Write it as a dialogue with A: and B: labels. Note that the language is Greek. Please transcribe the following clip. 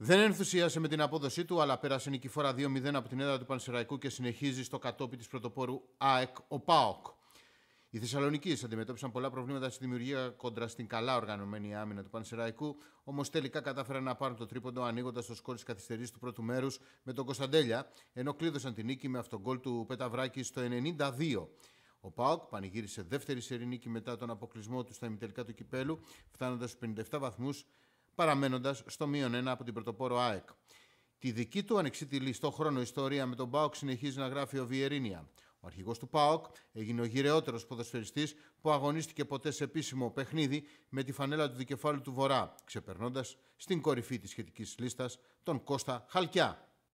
A: Δεν ενθουσίασε με την απόδοσή του, αλλά πέρασε νικηφόρα 2-0 από την έδρα του Πανσεραϊκού και συνεχίζει στο κατόπι της πρωτοπόρου ΑΕΚ ο ΠΑΟΚ. Οι Θεσσαλονίκοι αντιμετώπισαν πολλά προβλήματα στη δημιουργία κόντρα στην καλά οργανωμένη άμυνα του Πανσεραϊκού, όμως τελικά κατάφεραν να πάρουν το τρίποντο ανοίγοντας το σκόρ της καθυστερής του πρώτου μέρους με τον Κωνσταντέλια, ενώ κλείδωσαν την νίκη με αυτόν γκολ του Πεταβράκη στο 92. Ο Πάοκ πανηγύρισε δεύτερη σερή νίκη μετά τον αποκλεισμό του στα ημιτελικά του κυπέλου, φτάνοντας στους 57 βαθμούς παραμένοντας στο μείον ένα από την πρωτοπόρο ΑΕΚ. Τη δική του ανεξίτηλη στο χρόνο ιστορία με τον ΠΑΟΚ συνεχίζει να γράφει ο Βιερίνια. Ο αρχηγός του ΠΑΟΚ έγινε ο γυρεότερος ποδοσφαιριστής που αγωνίστηκε ποτέ σε επίσημο παιχνίδι με τη φανέλα του δικεφάλου του Βορρά, ξεπερνώντας στην κορυφή της σχετικής λίστας τον Κώστα Χαλκιά.